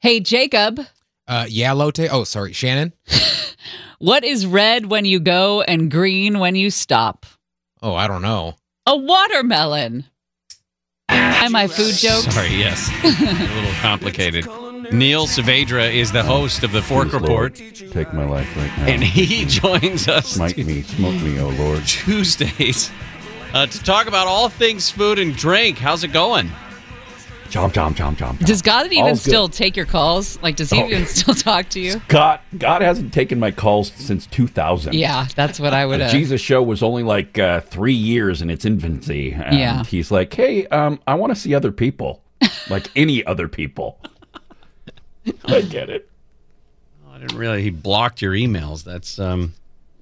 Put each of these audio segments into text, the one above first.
Hey, Jacob. Uh, yeah, Lotte. Oh, sorry, Shannon. what is red when you go and green when you stop? Oh, I don't know. A watermelon. Am I food jokes? Sorry, yes. a little complicated. Neil Saavedra is the host of the Fork Please, Report. Lord, take my life right now. And he joins us. Smite me, smoke me, oh Lord. Tuesdays uh, to talk about all things food and drink. How's it going? Chomp, chomp, chomp, chomp. Does God even All's still good. take your calls? Like, does he oh. even still talk to you? God, God hasn't taken my calls since 2000. Yeah, that's what I would. Uh, Jesus show was only like uh, three years in its infancy. yeah, he's like, hey, um, I want to see other people, like any other people. I get it. Oh, I didn't really. He blocked your emails. That's um.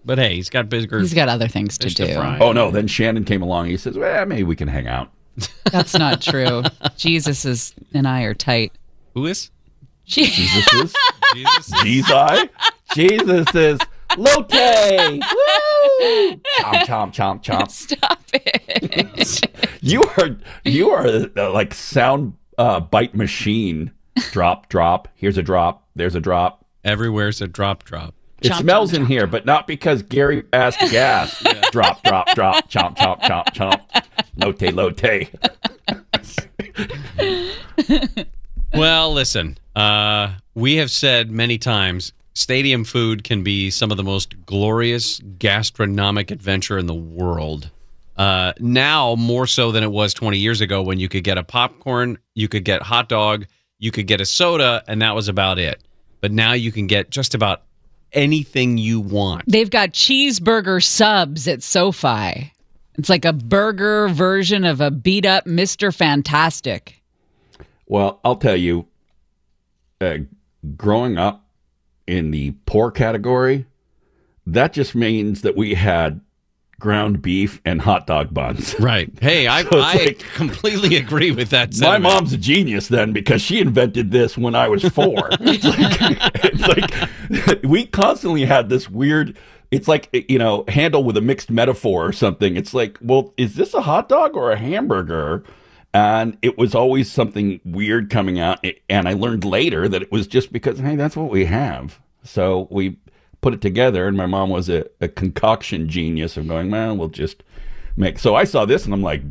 But hey, he's got bigger. He's got other things to do. To oh no! Then Shannon came along. He says, "Well, maybe we can hang out." That's not true. Jesus is and I are tight. Who is? Je- Jesus is. Jesus. Jesus. Jesus is. Lote! Woo! Chomp, chomp, chomp, chomp. Stop it. you are you are uh, like sound uh, bite machine. Drop, drop. Here's a drop. There's a drop. Everywhere's a drop, drop. It chomp, smells chomp, in chomp, here, but not because Gary asked gas. Yeah. Drop, drop, drop. Chomp, chomp, chomp, chomp. Lote lote. well, listen, uh, we have said many times stadium food can be some of the most glorious gastronomic adventure in the world. Uh, now, more so than it was 20 years ago when you could get a popcorn, you could get hot dog, you could get a soda, and that was about it. But now you can get just about anything you want. They've got cheeseburger subs at SoFi. It's like a burger version of a beat up Mr. Fantastic. Well, I'll tell you, uh, growing up in the poor category, that just means that we had ground beef and hot dog buns. Right. Hey, I, so I like, completely agree with that. Sentiment. My mom's a genius then because she invented this when I was four. it's, like, it's like we constantly had this weird it's like you know handle with a mixed metaphor or something it's like well is this a hot dog or a hamburger and it was always something weird coming out and i learned later that it was just because hey that's what we have so we put it together and my mom was a, a concoction genius of going man we'll just make so i saw this and i'm like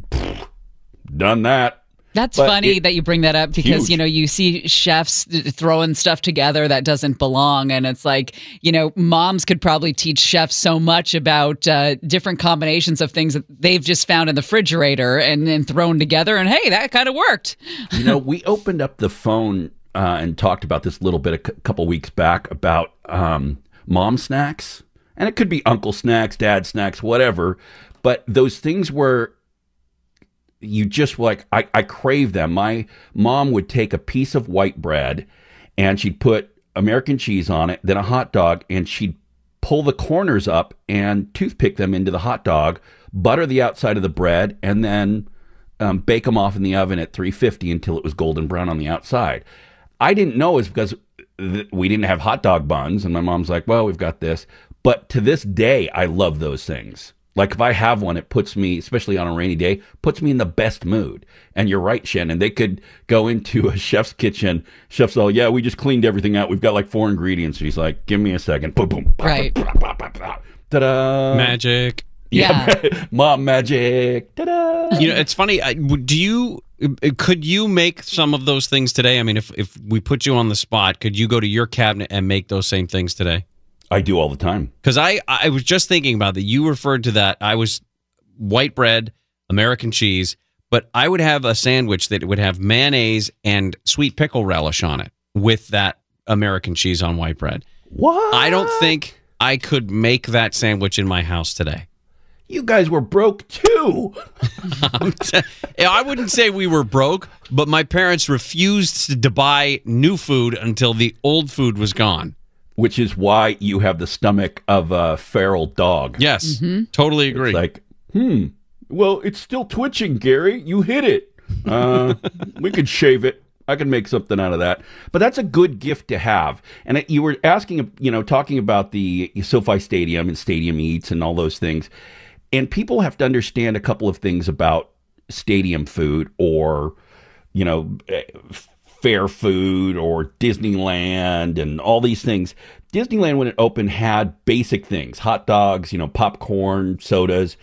done that that's but funny it, that you bring that up because huge. you know you see chefs throwing stuff together that doesn't belong, and it's like you know moms could probably teach chefs so much about uh, different combinations of things that they've just found in the refrigerator and then thrown together, and hey, that kind of worked. you know, we opened up the phone uh, and talked about this a little bit a c- couple weeks back about um, mom snacks, and it could be uncle snacks, dad snacks, whatever. But those things were you just like I, I crave them. My mom would take a piece of white bread and she'd put American cheese on it, then a hot dog, and she'd pull the corners up and toothpick them into the hot dog, butter the outside of the bread, and then um, bake them off in the oven at 350 until it was golden brown on the outside. I didn't know is because th- we didn't have hot dog buns, and my mom's like, "Well, we've got this." But to this day, I love those things. Like if I have one, it puts me, especially on a rainy day, puts me in the best mood. And you're right, Shannon. They could go into a chef's kitchen. Chef's all, yeah, we just cleaned everything out. We've got like four ingredients. She's like, give me a second. Boom, boom. Right. Ta-da. Magic. Yeah. yeah. Mom magic. Ta-da. You know, it's funny. I, do you uh, could you make some of those things today? I mean, if if we put you on the spot, could you go to your cabinet and make those same things today? I do all the time. Because I, I was just thinking about that. You referred to that. I was white bread, American cheese, but I would have a sandwich that would have mayonnaise and sweet pickle relish on it with that American cheese on white bread. What? I don't think I could make that sandwich in my house today. You guys were broke too. t- I wouldn't say we were broke, but my parents refused to buy new food until the old food was gone which is why you have the stomach of a feral dog. Yes, mm-hmm. totally agree. It's like, hmm, well, it's still twitching, Gary. You hit it. Uh, we could shave it. I can make something out of that. But that's a good gift to have. And you were asking, you know, talking about the SoFi Stadium and Stadium Eats and all those things. And people have to understand a couple of things about stadium food or, you know, eh, fair food or Disneyland and all these things. Disneyland, when it opened, had basic things hot dogs, you know, popcorn, sodas.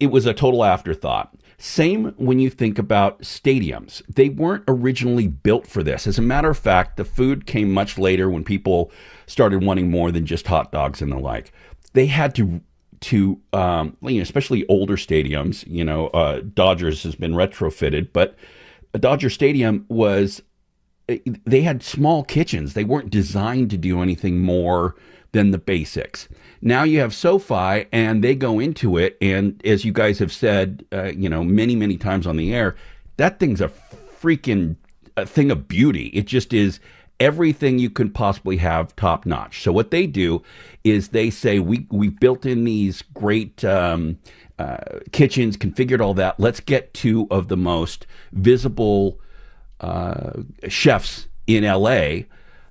It was a total afterthought. Same when you think about stadiums. They weren't originally built for this. As a matter of fact, the food came much later when people started wanting more than just hot dogs and the like. They had to to um, you know, especially older stadiums. You know, uh, Dodgers has been retrofitted, but Dodger Stadium was Eh, they had small kitchens. They weren't designed to do anything more than the basics. Now you have SoFi, and they go into it, and as you guys have said, uh, you know, many many times on the air, that thing's a freaking a thing of beauty. It just is everything you can possibly have top notch. So what they do is they say we we built in these great um, uh, kitchens, configured all that. Let's get two of the most visible uh, chefs in LA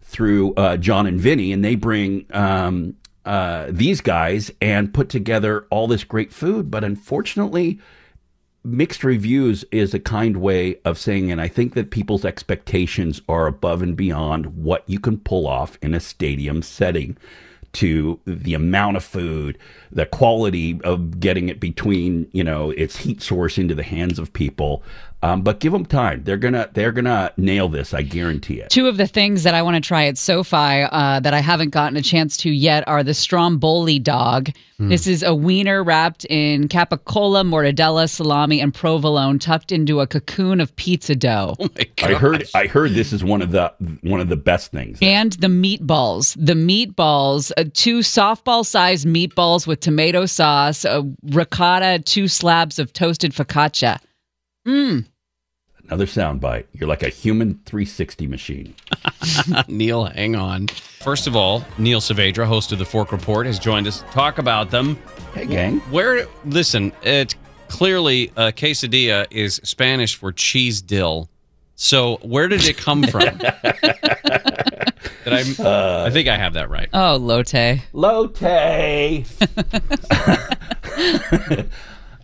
through uh, John and Vinny, and they bring um, uh, these guys and put together all this great food. But unfortunately, mixed reviews is a kind way of saying, and I think that people's expectations are above and beyond what you can pull off in a stadium setting to the amount of food, the quality of getting it between, you know, its heat source into the hands of people. Um, but give them time. They're gonna they're gonna nail this. I guarantee it. Two of the things that I want to try at SoFi uh, that I haven't gotten a chance to yet are the Stromboli dog. Mm. This is a wiener wrapped in capicola, mortadella, salami, and provolone, tucked into a cocoon of pizza dough. Oh my I heard I heard this is one of the one of the best things. And the meatballs, the meatballs, uh, two softball sized meatballs with tomato sauce, uh, ricotta, two slabs of toasted focaccia. Mm. Another soundbite. You're like a human 360 machine. Neil, hang on. First of all, Neil Saavedra, host of the Fork Report, has joined us to talk about them. Hey, gang. Where? Listen, it's clearly a uh, quesadilla is Spanish for cheese dill. So where did it come from? Did I? Uh, I think I have that right. Oh, lote. Lote.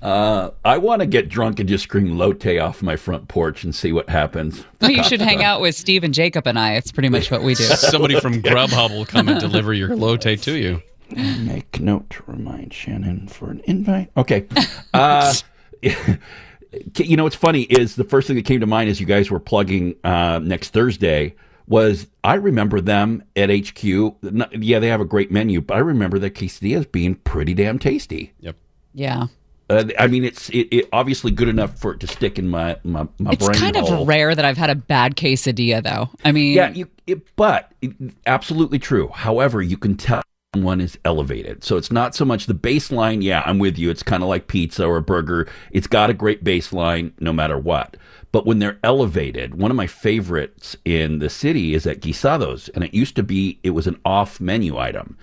Uh, I want to get drunk and just scream Lotte off my front porch and see what happens. Well, you should hang out with Steve and Jacob and I. It's pretty much what we do. Somebody from Grubhub will come and deliver your Lotte to you. Make note to remind Shannon for an invite. Okay. Uh, you know what's funny is the first thing that came to mind as you guys were plugging uh, next Thursday was I remember them at HQ. Yeah, they have a great menu, but I remember that quesadillas being pretty damn tasty. Yep. Yeah. Uh, I mean, it's it, it, obviously good enough for it to stick in my my, my it's brain. It's kind hole. of rare that I've had a bad quesadilla, though. I mean, yeah, you, it, but it, absolutely true. However, you can tell one is elevated, so it's not so much the baseline. Yeah, I'm with you. It's kind of like pizza or a burger. It's got a great baseline, no matter what. But when they're elevated, one of my favorites in the city is at Guisados, and it used to be it was an off menu item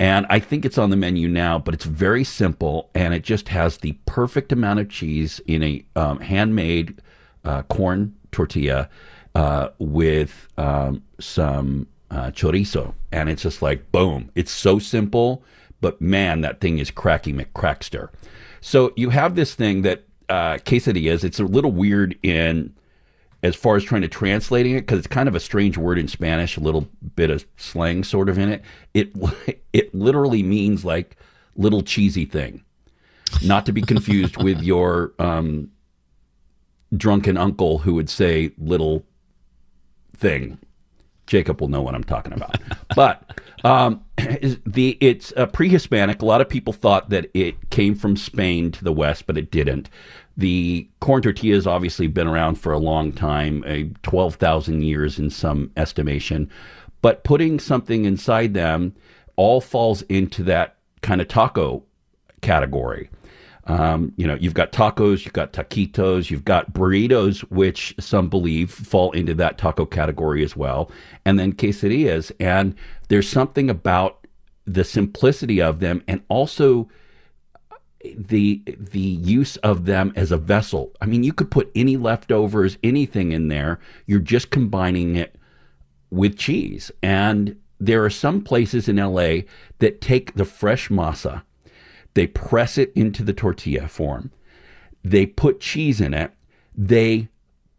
and I think it's on the menu now, but it's very simple and it just has the perfect amount of cheese in a um, handmade uh, corn tortilla uh, with um, some uh, chorizo. And it's just like, boom. It's so simple, but man, that thing is cracky McCrackster. So you have this thing that uh, quesadillas, it's a little weird in as far as trying to translating it because it's kind of a strange word in Spanish, a little bit of slang sort of in it. It it literally means like little cheesy thing, not to be confused with your um, drunken uncle who would say little thing. Jacob will know what I'm talking about. but um, the it's uh, pre-Hispanic. A lot of people thought that it came from Spain to the West, but it didn't. The corn tortilla has obviously been around for a long time, a 12,000 years in some estimation. But putting something inside them all falls into that kind of taco category. Um, you know, you've got tacos, you've got taquitos, you've got burritos, which some believe fall into that taco category as well, and then quesadillas. And there's something about the simplicity of them and also the the use of them as a vessel. I mean, you could put any leftovers, anything in there. You're just combining it with cheese. And there are some places in LA that take the fresh masa, they press it into the tortilla form, they put cheese in it, they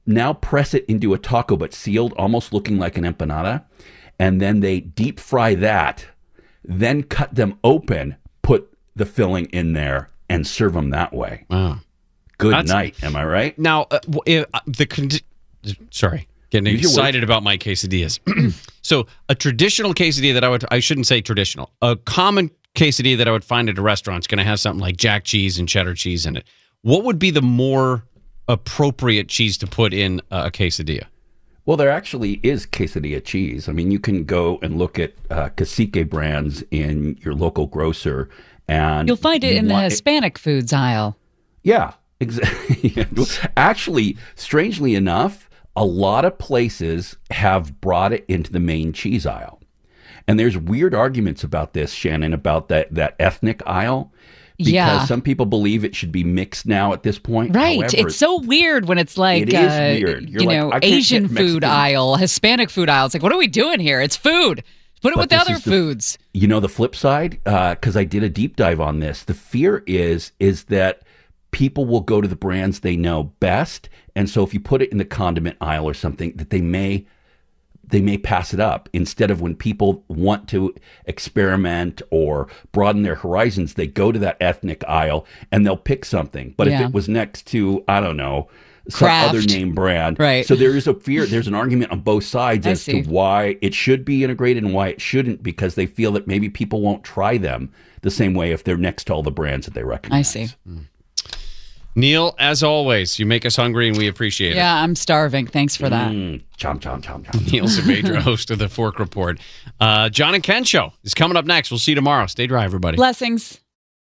now press it into a taco, but sealed, almost looking like an empanada, and then they deep fry that, then cut them open the filling in there and serve them that way. Wow. Good That's, night. Am I right? Now, uh, if, uh, the con- sorry, getting excited about my quesadillas. so, a traditional quesadilla that I would I shouldn't say traditional. A common quesadilla that I would find at a restaurant is going to have something like jack cheese and cheddar cheese in it. What would be the more appropriate cheese to put in a quesadilla? Well, there actually is quesadilla cheese. I mean, you can go and look at uh, cacique brands in your local grocer and you'll find it in the Hispanic it. foods aisle. Yeah, exactly. Actually, strangely enough, a lot of places have brought it into the main cheese aisle. And there's weird arguments about this, Shannon, about that, that ethnic aisle. Because yeah. some people believe it should be mixed now at this point. Right. However, it's so weird when it's like, uh, you like, know, Asian food aisle, Hispanic food aisle. It's like, what are we doing here? It's food. Put it but with other the, foods. You know the flip side, because uh, I did a deep dive on this. The fear is is that people will go to the brands they know best, and so if you put it in the condiment aisle or something, that they may they may pass it up instead of when people want to experiment or broaden their horizons they go to that ethnic aisle and they'll pick something but yeah. if it was next to i don't know Craft. some other name brand. Right. So there is a fear. There's an argument on both sides as to why it should be integrated and why it shouldn't, because they feel that maybe people won't try them the same way if they're next to all the brands that they recognize. I see. Mm. Neil, as always, you make us hungry and we appreciate it. Yeah, I'm starving. Thanks for that. Mm, chom chom chom. chomp. Neil Saavedra, host of the Fork Report. Uh, John and Ken Show is coming up next. We'll see you tomorrow. Stay dry, everybody. Blessings.